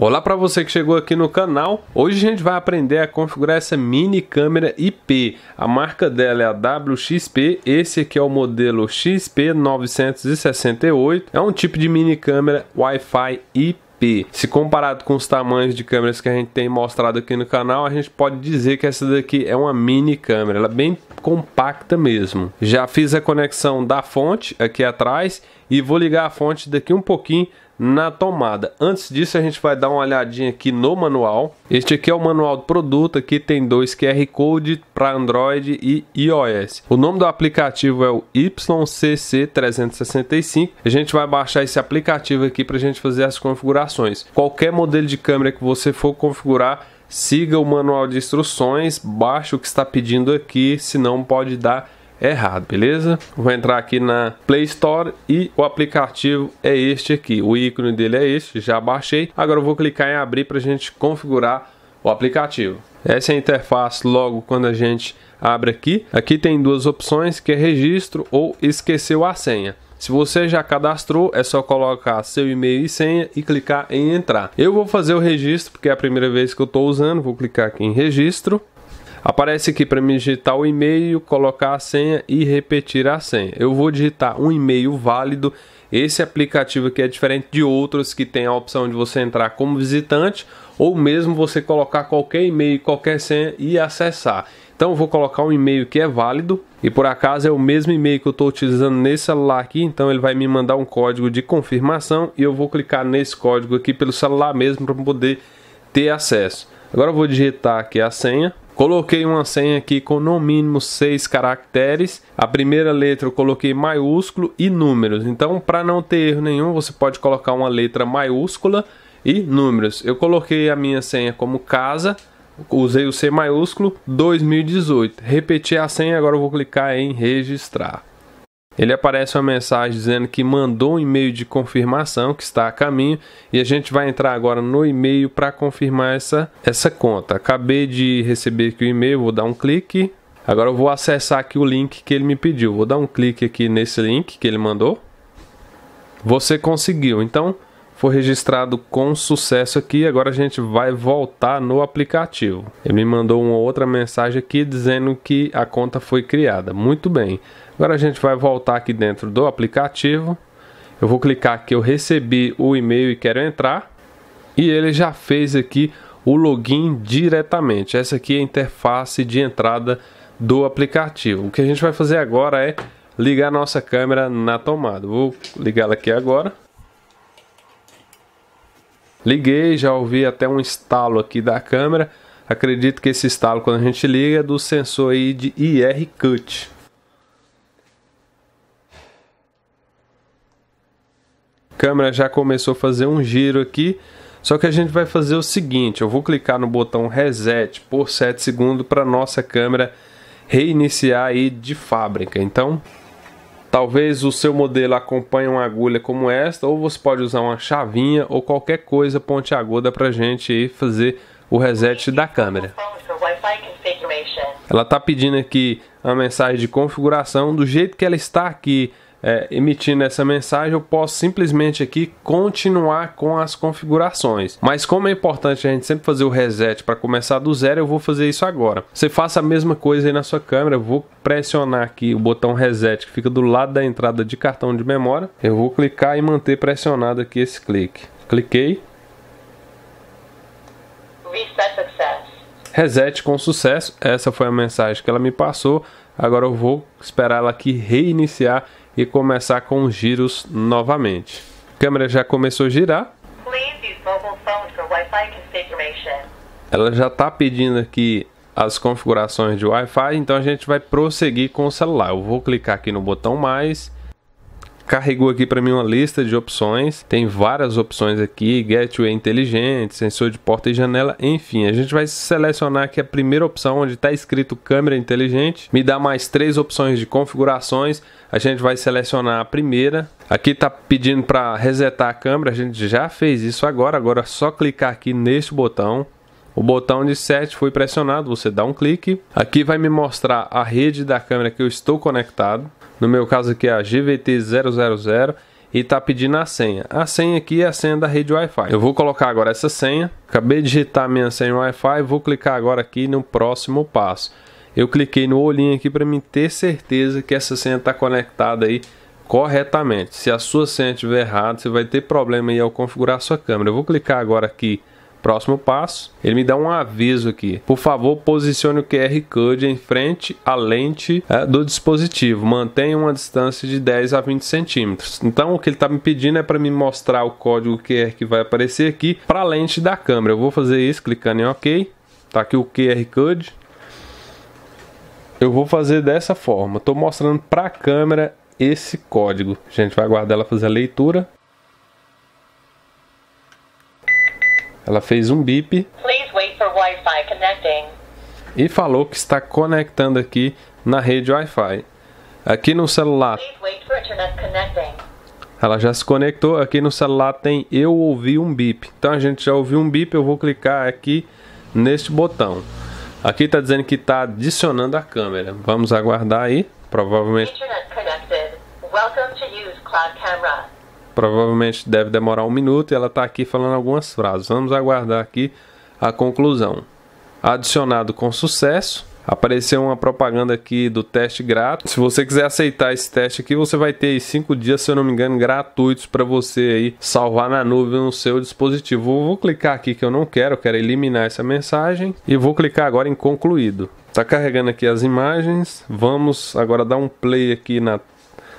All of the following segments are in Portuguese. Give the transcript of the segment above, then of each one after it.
Olá para você que chegou aqui no canal. Hoje a gente vai aprender a configurar essa mini câmera IP. A marca dela é a WXP. Esse aqui é o modelo XP968. É um tipo de mini câmera Wi-Fi IP. Se comparado com os tamanhos de câmeras que a gente tem mostrado aqui no canal, a gente pode dizer que essa daqui é uma mini câmera, ela é bem compacta mesmo. Já fiz a conexão da fonte aqui atrás e vou ligar a fonte daqui um pouquinho na tomada. Antes disso, a gente vai dar uma olhadinha aqui no manual. Este aqui é o manual do produto, aqui tem dois QR Code para Android e iOS. O nome do aplicativo é o YCC365. A gente vai baixar esse aplicativo aqui para a gente fazer as configurações. Qualquer modelo de câmera que você for configurar, siga o manual de instruções, baixe o que está pedindo aqui, senão pode dar errado, beleza? Vou entrar aqui na Play Store e o aplicativo é este aqui. O ícone dele é este, já baixei. Agora eu vou clicar em abrir para a gente configurar o aplicativo. Essa é a interface logo quando a gente abre aqui. Aqui tem duas opções, que é registro ou esqueceu a senha. Se você já cadastrou, é só colocar seu e-mail e senha e clicar em entrar. Eu vou fazer o registro porque é a primeira vez que eu estou usando. Vou clicar aqui em registro. Aparece aqui para me digitar o e-mail, colocar a senha e repetir a senha. Eu vou digitar um e-mail válido. Esse aplicativo aqui é diferente de outros que tem a opção de você entrar como visitante ou mesmo você colocar qualquer e-mail, qualquer senha e acessar. Então vou colocar um e-mail que é válido e por acaso é o mesmo e-mail que eu estou utilizando nesse celular aqui, então ele vai me mandar um código de confirmação e eu vou clicar nesse código aqui pelo celular mesmo para poder ter acesso. Agora eu vou digitar aqui a senha Coloquei uma senha aqui com no mínimo seis caracteres. A primeira letra eu coloquei maiúsculo e números. Então, para não ter erro nenhum, você pode colocar uma letra maiúscula e números. Eu coloquei a minha senha como casa, usei o C maiúsculo 2018. Repeti a senha, agora eu vou clicar em registrar ele aparece uma mensagem dizendo que mandou um e-mail de confirmação que está a caminho e a gente vai entrar agora no e-mail para confirmar essa, essa conta. Acabei de receber aqui o e-mail, vou dar um clique. Agora eu vou acessar aqui o link que ele me pediu. Vou dar um clique aqui nesse link que ele mandou. Você conseguiu. Então, foi registrado com sucesso aqui. Agora a gente vai voltar no aplicativo. Ele me mandou uma outra mensagem aqui dizendo que a conta foi criada. Muito bem. Agora a gente vai voltar aqui dentro do aplicativo. Eu vou clicar que eu recebi o e-mail e quero entrar. E ele já fez aqui o login diretamente. Essa aqui é a interface de entrada do aplicativo. O que a gente vai fazer agora é ligar nossa câmera na tomada. Vou ligá-la aqui agora. Liguei, já ouvi até um estalo aqui da câmera. Acredito que esse estalo quando a gente liga é do sensor aí de IR Cut. câmera já começou a fazer um giro aqui. Só que a gente vai fazer o seguinte, eu vou clicar no botão reset por 7 segundos para nossa câmera reiniciar aí de fábrica. Então, talvez o seu modelo acompanhe uma agulha como esta, ou você pode usar uma chavinha ou qualquer coisa pontiaguda para a gente fazer o reset da câmera. Ela está pedindo aqui a mensagem de configuração do jeito que ela está aqui é, emitindo essa mensagem, eu posso simplesmente aqui continuar com as configurações. Mas como é importante a gente sempre fazer o reset para começar do zero, eu vou fazer isso agora. Você faça a mesma coisa aí na sua câmera, eu vou pressionar aqui o botão reset que fica do lado da entrada de cartão de memória. Eu vou clicar e manter pressionado aqui esse clique. Cliquei. Reset Reset com sucesso. Essa foi a mensagem que ela me passou. Agora eu vou esperar ela aqui reiniciar e começar com os giros novamente. A câmera já começou a girar. Ela já está pedindo aqui as configurações de Wi-Fi, então a gente vai prosseguir com o celular. Eu vou clicar aqui no botão mais carregou aqui para mim uma lista de opções. Tem várias opções aqui: gateway inteligente, sensor de porta e janela, enfim. A gente vai selecionar aqui a primeira opção onde está escrito câmera inteligente. Me dá mais três opções de configurações. A gente vai selecionar a primeira. Aqui está pedindo para resetar a câmera. A gente já fez isso agora. Agora é só clicar aqui neste botão. O botão de set foi pressionado, você dá um clique. Aqui vai me mostrar a rede da câmera que eu estou conectado. No meu caso aqui é a GVT000 e está pedindo a senha. A senha aqui é a senha da rede Wi-Fi. Eu vou colocar agora essa senha. Acabei de digitar minha senha Wi-Fi, vou clicar agora aqui no próximo passo. Eu cliquei no olhinho aqui para me ter certeza que essa senha está conectada aí corretamente. Se a sua senha estiver errada, você vai ter problema aí ao configurar a sua câmera. Eu vou clicar agora aqui Próximo passo, ele me dá um aviso aqui. Por favor, posicione o QR Code em frente à lente é, do dispositivo. Mantenha uma distância de 10 a 20 centímetros. Então, o que ele está me pedindo é para me mostrar o código QR que vai aparecer aqui para a lente da câmera. Eu vou fazer isso clicando em OK. Tá aqui o QR Code. Eu vou fazer dessa forma. Estou mostrando para a câmera esse código. A gente vai aguardar ela fazer a leitura Ela fez um bip. E falou que está conectando aqui na rede Wi-Fi. Aqui no celular. Ela já se conectou. Aqui no celular tem eu ouvi um bip. Então a gente já ouviu um bip. Eu vou clicar aqui neste botão. Aqui está dizendo que está adicionando a câmera. Vamos aguardar aí. Provavelmente. Internet connected. Welcome to use cloud camera. Provavelmente deve demorar um minuto e ela está aqui falando algumas frases. Vamos aguardar aqui a conclusão. Adicionado com sucesso. Apareceu uma propaganda aqui do teste grátis. Se você quiser aceitar esse teste aqui, você vai ter 5 dias, se eu não me engano, gratuitos para você aí salvar na nuvem no seu dispositivo. Vou clicar aqui que eu não quero, eu quero eliminar essa mensagem e vou clicar agora em concluído. Está carregando aqui as imagens. Vamos agora dar um play aqui na,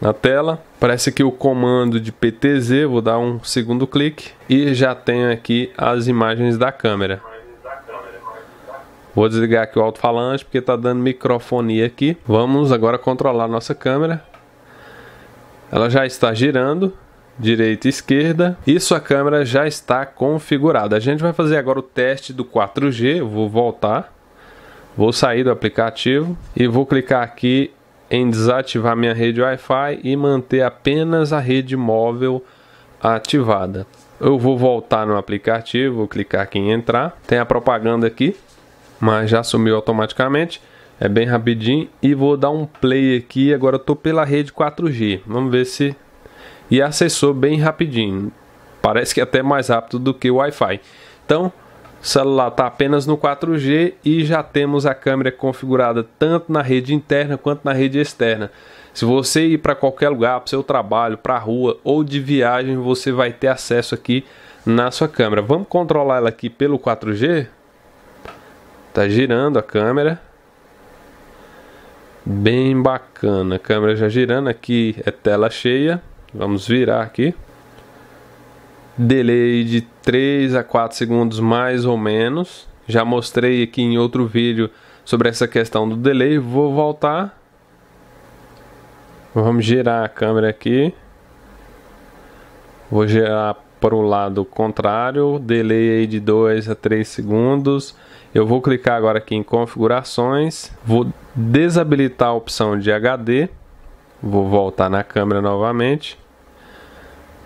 na tela. Parece que o comando de PTZ, vou dar um segundo clique e já tenho aqui as imagens da câmera. Vou desligar aqui o alto-falante porque está dando microfonia aqui. Vamos agora controlar nossa câmera. Ela já está girando, direita e esquerda. E sua câmera já está configurada. A gente vai fazer agora o teste do 4G. Eu vou voltar, vou sair do aplicativo e vou clicar aqui em desativar minha rede Wi-Fi e manter apenas a rede móvel ativada. Eu vou voltar no aplicativo, vou clicar aqui em entrar. Tem a propaganda aqui, mas já sumiu automaticamente. É bem rapidinho e vou dar um play aqui. Agora eu pela rede 4G. Vamos ver se e acessou bem rapidinho. Parece que é até mais rápido do que o Wi-Fi. Então, o celular está apenas no 4G e já temos a câmera configurada tanto na rede interna quanto na rede externa. Se você ir para qualquer lugar, para o seu trabalho, para a rua ou de viagem, você vai ter acesso aqui na sua câmera. Vamos controlar ela aqui pelo 4G? Está girando a câmera. Bem bacana. A câmera já girando aqui, é tela cheia. Vamos virar aqui delay de 3 a 4 segundos mais ou menos. Já mostrei aqui em outro vídeo sobre essa questão do delay. Vou voltar. Vamos girar a câmera aqui. Vou girar para o lado contrário, delay aí de 2 a 3 segundos. Eu vou clicar agora aqui em configurações, vou desabilitar a opção de HD, vou voltar na câmera novamente.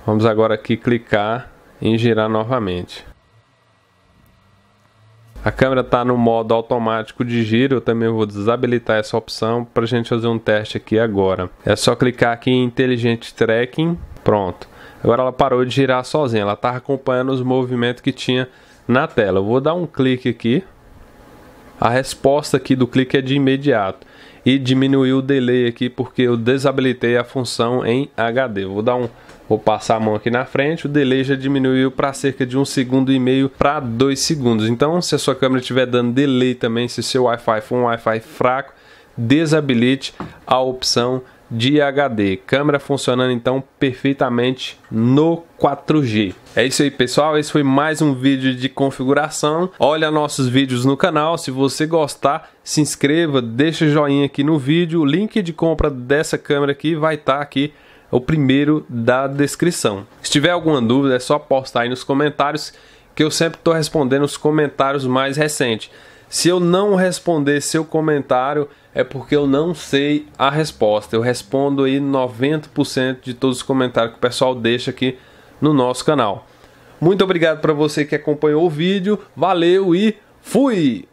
Vamos agora aqui clicar em girar novamente. A câmera está no modo automático de giro, eu também vou desabilitar essa opção para a gente fazer um teste aqui agora. É só clicar aqui em Inteligente Tracking, pronto. Agora ela parou de girar sozinha, ela está acompanhando os movimentos que tinha na tela. Eu vou dar um clique aqui, a resposta aqui do clique é de imediato. E diminuiu o delay aqui porque eu desabilitei a função em HD. vou dar um Vou passar a mão aqui na frente, o delay já diminuiu para cerca de um segundo e meio para dois segundos. Então, se a sua câmera estiver dando delay também, se seu Wi-Fi for um Wi-Fi fraco, desabilite a opção de HD. Câmera funcionando então perfeitamente no 4G. É isso aí, pessoal. Esse foi mais um vídeo de configuração. Olha nossos vídeos no canal. Se você gostar, se inscreva, deixa joinha aqui no vídeo. O link de compra dessa câmera aqui vai estar tá aqui o primeiro da descrição. Se tiver alguma dúvida, é só postar aí nos comentários que eu sempre estou respondendo os comentários mais recentes. Se eu não responder seu comentário, é porque eu não sei a resposta. Eu respondo aí 90% de todos os comentários que o pessoal deixa aqui no nosso canal. Muito obrigado para você que acompanhou o vídeo. Valeu e fui!